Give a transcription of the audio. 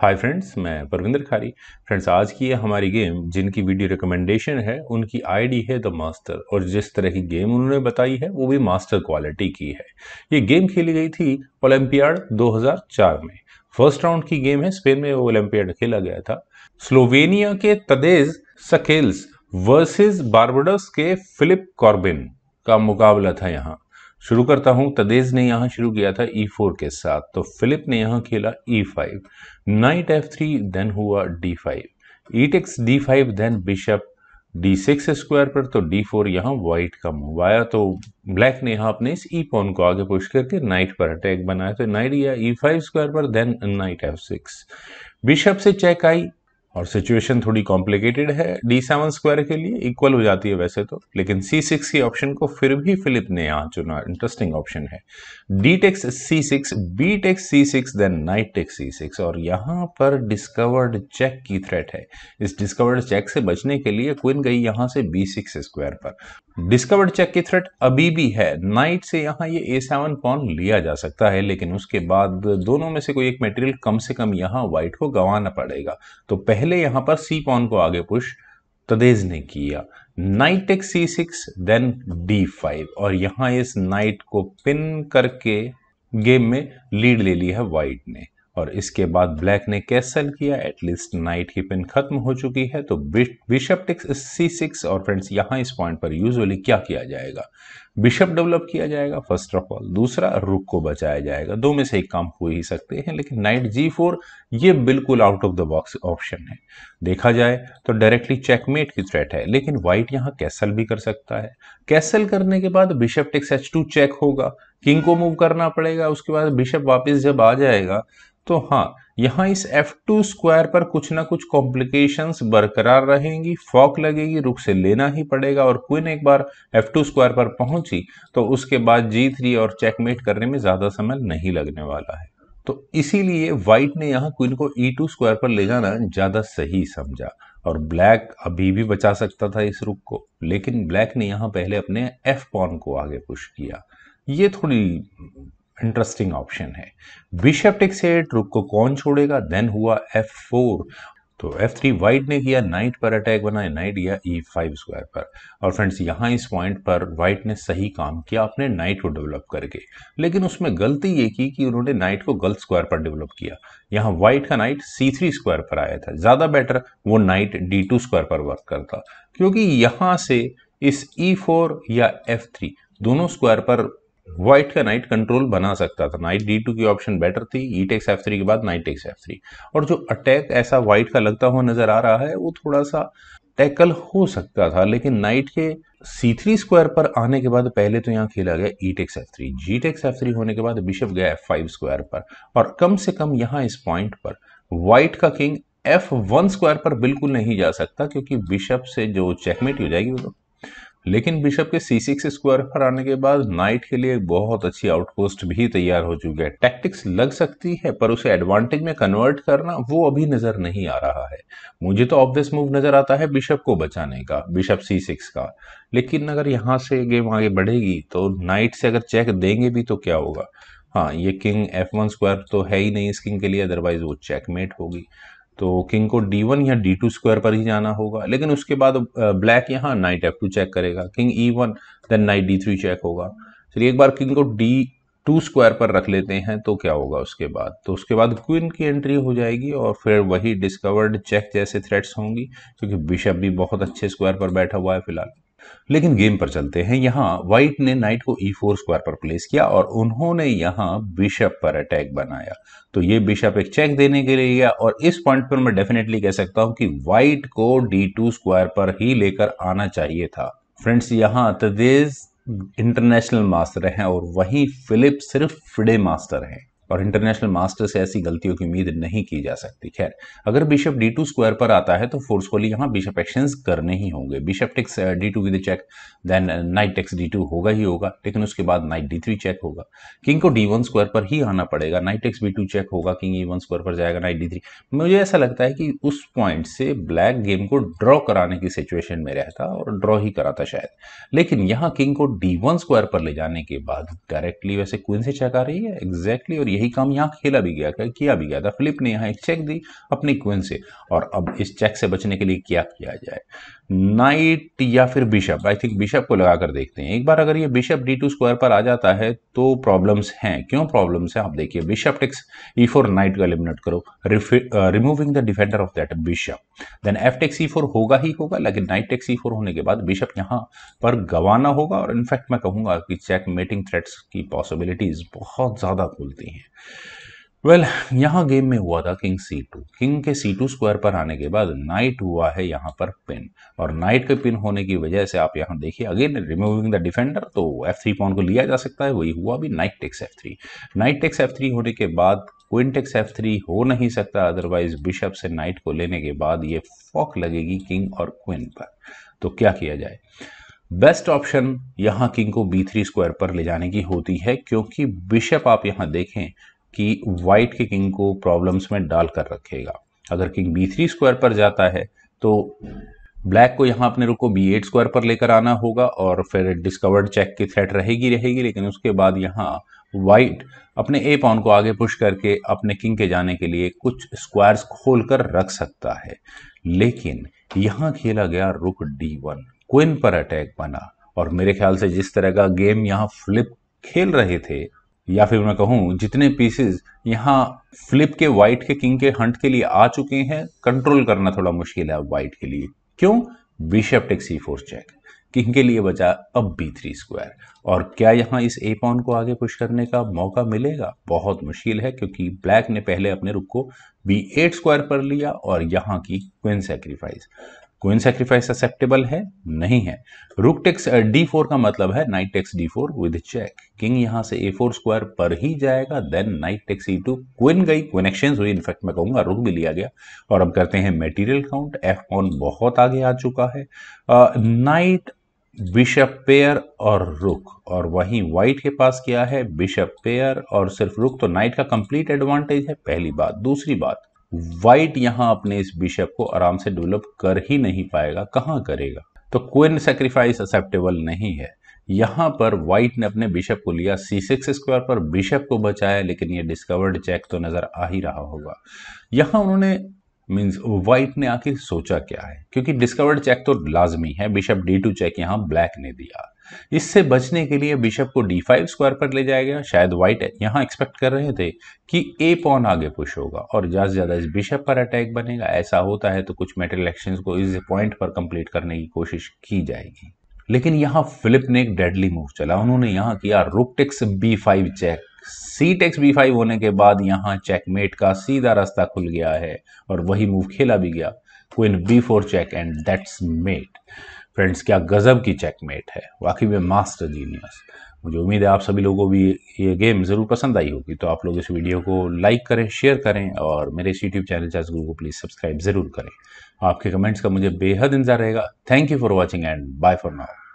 hi friends मैं परविंदर खारी friends आज की है हमारी गेम जिनकी वीडियो रिकमेंडेशन है उनकी आईडी है द मास्टर और जिस तरह की गेम उन्होंने बताई है वो भी मास्टर क्वालिटी की है ये गेम खेली गई थी ओलंपियाड 2004 में फर्स्ट राउंड की गेम है स्पेन में वो ओलंपियाड खेला गया था स्लोवेनिया के तदेज सकेल्स वर्सेज बार्बडस के फिलिप कॉर्बिन का मुकाबला था यहाँ शुरू करता हूं तदेज ने यहां शुरू किया था ई e फोर के साथ तो फिलिप ने यहां खेला e five knight f three then हुआ d five e takes d five then bishop d six square पर तो डी फोर यहाँ व्हाइट का मूव आया तो ब्लैक ने यहाँ अपने इस ई e पॉन को आगे पुश करके नाइट पर अटैक बनाया तो नाइट या ई फाइव स्क्वायर पर then knight f six bishop से चेक आई और सिचुएशन थोड़ी कॉम्प्लिकेटेड है डी सेवन स्क्वायर के लिए इक्वल हो जाती है वैसे तो लेकिन सी सिक्स के ऑप्शन को फिर भी फिलिप ने यहाँ चुना इंटरेस्टिंग ऑप्शन है d takes c six b takes c six then knight takes c six और यहाँ पर डिस्कवर्ड चेक की थ्रेट है इस डिस्कवर्ड चेक से बचने के लिए क्विन गई यहाँ से बी सिक्स स्क्वायर पर डिस्कवर्ड चेक की थ्रेट अभी भी है नाइट से यहाँ ये ए सेवन पॉन लिया जा सकता है लेकिन उसके बाद दोनों में से कोई एक मेटेरियल कम से कम यहाँ व्हाइट को गंवाना पड़ेगा तो पहले पहले यहां पर सी पॉन को आगे पुश तदेज ने किया knight take c six then d five और यहां इस नाइट को पिन करके गेम में लीड ले ली है वाइट ने और इसके बाद ब्लैक ने कैसल किया एटलीस्ट नाइट की पिन खत्म हो चुकी है तो बिशप टिक्स सी सिक्स और फ्रेंड्स यहां इस पॉइंट पर यूजुअली क्या किया जाएगा बिशप डेवलप किया जाएगा फर्स्ट ऑफ ऑल दूसरा रुक को बचाया जाएगा दो में से एक काम हो ही सकते हैं लेकिन नाइट जी फोर ये बिल्कुल out of the box option है देखा जाए तो डायरेक्टली चेकमेट की थ्रेट है लेकिन व्हाइट यहाँ कैसल भी कर सकता है कैसल करने के बाद bishop takes h two check होगा किंग को मूव करना पड़ेगा उसके बाद बिशप वापस जब आ जाएगा तो हाँ यहाँ इस F2 स्क्वायर पर कुछ ना कुछ कॉम्प्लिकेशंस बरकरार रहेंगी फॉक लगेगी रुख से लेना ही पड़ेगा और क्वीन एक बार F2 स्क्वायर पर पहुंची तो उसके बाद G3 और चेकमेट करने में ज़्यादा समय नहीं लगने वाला है तो इसीलिए व्हाइट ने यहाँ क्वीन को E2 स्क्वायर पर ले जाना ज़्यादा सही समझा और ब्लैक अभी भी बचा सकता था इस रुख को लेकिन ब्लैक ने यहाँ पहले अपने एफ पॉन को आगे पुश किया ये थोड़ी इंटरेस्टिंग ऑप्शन है बिशप टेक्स एट रुक को कौन छोड़ेगा देन हुआ एफ फोर तो एफ थ्री वाइट ने किया नाइट पर अटैक बनाया नाइट या ई फाइव स्क्वायर पर और फ्रेंड्स यहाँ इस पॉइंट पर वाइट ने सही काम किया अपने नाइट को डेवलप करके लेकिन उसमें गलती ये की कि उन्होंने नाइट को गलत स्क्वायर पर डेवलप किया यहाँ वाइट का नाइट सी थ्री स्क्वायर पर आया था ज़्यादा बेटर वो नाइट डी टू स्क्वायर पर वर्क करता क्योंकि यहाँ से इस ई e फोर या एफ थ्री दोनों स्क्वायर पर व्हाइट का नाइट कंट्रोल बना सकता था नाइट डी टू की ऑप्शन बेटर थी ई टेक्स एफ थ्री के बाद नाइट टेक्स एफ थ्री और जो अटैक ऐसा व्हाइट का लगता हुआ नजर आ रहा है वो थोड़ा सा टैकल हो सकता था लेकिन नाइट के सी थ्री स्क्वायर पर आने के बाद पहले तो यहाँ खेला गया e takes f three g takes f three होने के बाद बिशप गया एफ फाइव स्क्वायर पर और कम से कम यहाँ इस पॉइंट पर व्हाइट का किंग एफ वन स्क्वायर पर बिल्कुल नहीं जा सकता क्योंकि बिशप से जो चेकमेट हो जाएगी वो तो लेकिन बिशप के सी सिक्स स्क्वायर पर आने के बाद नाइट के लिए एक बहुत अच्छी आउटपोस्ट भी तैयार हो चुकी है टैक्टिक्स लग सकती है पर उसे एडवांटेज में कन्वर्ट करना वो अभी नजर नहीं आ रहा है मुझे तो ऑब्वियस मूव नजर आता है बिशप को बचाने का बिशप सी सिक्स का लेकिन अगर यहाँ से गेम आगे बढ़ेगी तो नाइट से अगर चेक देंगे भी तो क्या होगा हाँ ये किंग एफ वन स्क्वायर तो है ही नहीं इस किंग के लिए अदरवाइज वो चेकमेट होगी तो किंग को डी वन या डी टू स्क्वायर पर ही जाना होगा लेकिन उसके बाद ब्लैक यहाँ नाइट एफ टू चेक करेगा king e one then knight d three check होगा चलिए एक बार किंग को डी टू स्क्वायर पर रख लेते हैं तो क्या होगा उसके बाद तो उसके बाद क्वीन की एंट्री हो जाएगी और फिर वही डिस्कवर्ड चेक जैसे थ्रेट्स होंगी क्योंकि बिशप भी बहुत अच्छे स्क्वायर पर बैठा हुआ है फिलहाल लेकिन गेम पर चलते हैं यहाँ वाइट ने नाइट को ई फोर स्क्वायर पर प्लेस किया और उन्होंने यहाँ बिशप पर अटैक बनाया तो ये बिशप एक चेक देने के लिए गया और इस पॉइंट पर मैं डेफिनेटली कह सकता हूँ कि व्हाइट को डी टू स्क्वायर पर ही लेकर आना चाहिए था फ्रेंड्स यहाँ तदेज इंटरनेशनल मास्टर हैं और वहीं फिलिप सिर्फ फिडे मास्टर हैं और इंटरनेशनल मास्टर से ऐसी गलतियों की उम्मीद नहीं की जा सकती खैर अगर बिशप डी टू स्क्वायर पर आता है तो फोर्सफुली यहाँ बिशप एक्शन करने ही होंगे bishop takes d two with check then knight takes d two होगा ही होगा लेकिन उसके बाद नाइट डी थ्री चेक होगा किंग को डी वन स्क्वायर पर ही आना पड़ेगा knight takes b two check होगा किंग ई वन स्क्वायर पर जाएगा नाइट डी थ्री मुझे ऐसा लगता है कि उस पॉइंट से ब्लैक गेम को ड्रॉ कराने की सिचुएशन में रहता और ड्रॉ ही कराता शायद लेकिन यहाँ किंग को डी वन स्क्वायर पर ले जाने के बाद डायरेक्टली वैसे क्वीन से चेक आ रही है एग्जैक्टली और यही काम यहाँ खेला भी गया किया भी गया था फिलिप ने यहाँ एक चेक दी अपनी क्वीन से और अब इस चेक से बचने के लिए क्या किया जाए नाइट या फिर बिशप आई थिंक बिशप को लगा कर देखते हैं एक बार अगर ये बिशप डी टू स्क्वायर पर आ जाता है तो प्रॉब्लम्स हैं क्यों प्रॉब्लम्स हैं आप देखिए bishop takes e four knight को एलिमिनेट करो removing the defender of that bishop then f takes e four होगा ही होगा लेकिन नाइट टेक्स ई फोर होने के बाद बिशप यहाँ पर गवाना होगा और इनफैक्ट मैं कहूँगा कि चेक मेटिंग थ्रेट्स की पॉसिबिलिटीज बहुत ज़्यादा खुलती हैं वेल well, यहाँ गेम में हुआ था किंग सी टू किंग के सी टू स्क्वायर पर आने के बाद नाइट हुआ है यहाँ पर पिन और नाइट के पिन होने की वजह से आप यहाँ देखिए अगेन रिमूविंग द डिफेंडर तो एफ थ्री पॉन को लिया जा सकता है वही हुआ भी knight takes f three knight takes f three होने के बाद क्विंटेक्स एफ थ्री हो नहीं सकता अदरवाइज बिशप से नाइट को लेने के बाद ये फॉक लगेगी किंग और क्विन पर तो क्या किया जाए बेस्ट ऑप्शन यहाँ किंग को बी थ्री स्क्वायर पर ले जाने की होती है क्योंकि बिशप आप यहाँ देखें कि वाइट के किंग को प्रॉब्लम्स में डाल कर रखेगा अगर किंग बी थ्री स्क्वायर पर जाता है तो ब्लैक को यहाँ अपने रुक को बी एट स्क्वायर पर लेकर आना होगा और फिर डिस्कवर्ड चेक की थ्रेट रहेगी रहेगी लेकिन उसके बाद यहाँ वाइट अपने ए पॉन को आगे पुश करके अपने किंग के जाने के लिए कुछ स्क्वायर्स खोल कर रख सकता है लेकिन यहाँ खेला गया रुक डी वन क्विन पर अटैक बना और मेरे ख्याल से जिस तरह का गेम यहाँ फ्लिप खेल रहे थे या फिर मैं कहूँ जितने पीसेस यहाँ फ्लिप के व्हाइट के किंग के हंट के लिए आ चुके हैं कंट्रोल करना थोड़ा मुश्किल है वाइट के लिए क्यों bishop take c four check king के लिए बचा अब बी थ्री स्क्वायर और क्या यहाँ इस ए पॉन को आगे पुश करने का मौका मिलेगा बहुत मुश्किल है क्योंकि ब्लैक ने पहले अपने रुख को बी एट स्क्वायर पर लिया और यहाँ की queen sacrifice queen sacrifice acceptable है नहीं है रुक टेक्स डी फोर का मतलब है knight takes d four with check king यहां से ए फोर स्क्वायर पर ही जाएगा then knight takes e two queen गई क्वीन एक्सचेंज हुई इनफैक्ट मैं कहूंगा रुक भी लिया गया और अब करते हैं मेटीरियल काउंट एफ ऑन बहुत आगे आ चुका है नाइट बिशप पेयर और रुक और वहीं व्हाइट के पास क्या है बिशप पेयर और सिर्फ रुक तो नाइट का कंप्लीट एडवांटेज है पहली बात दूसरी बात वाइट यहां अपने इस बिशप को आराम से डेवलप कर ही नहीं पाएगा कहां करेगा तो क्वीन सेक्रीफाइस एक्सेप्टेबल नहीं है यहां पर व्हाइट ने अपने बिशप को लिया सी सिक्स स्क्वायर पर बिशप को बचाया लेकिन ये डिस्कवर्ड चेक तो नज़र आ ही रहा होगा यहां उन्होंने मीन्स व्हाइट ने आखिर सोचा क्या है क्योंकि डिस्कवर्ड चेक तो लाजमी है बिशप डी टू चेक यहां ब्लैक ने दिया इससे बचने के लिए बिशप को डी फाइव स्क्वायर पर ले जाया गया शायद व्हाइट यहाँ एक्सपेक्ट कर रहे थे कि ए पॉन आगे पुश होगा और ज़्यादा से ज़्यादा इस बिशप पर अटैक बनेगा ऐसा होता है तो कुछ मेटल एक्शन को इस पॉइंट पर कंप्लीट करने की कोशिश की जाएगी लेकिन यहाँ फिलिप ने एक डेडली मूव चला उन्होंने यहाँ किया rook takes b five check c takes b five होने के बाद यहाँ चेकमेट का सीधा रास्ता खुल गया है और वही मूव खेला भी गया queen b four check and that's mate friends क्या गज़ब की चेकमेट है वाकई में मास्टर जीनियस मुझे उम्मीद है आप सभी लोगों को भी ये गेम ज़रूर पसंद आई होगी तो आप लोग इस वीडियो को लाइक करें शेयर करें और मेरे इस यूट्यूब चैनल चैस गुरु को प्लीज़ सब्सक्राइब ज़रूर करें आपके कमेंट्स का मुझे बेहद इंतजार रहेगा thank you for watching and bye for now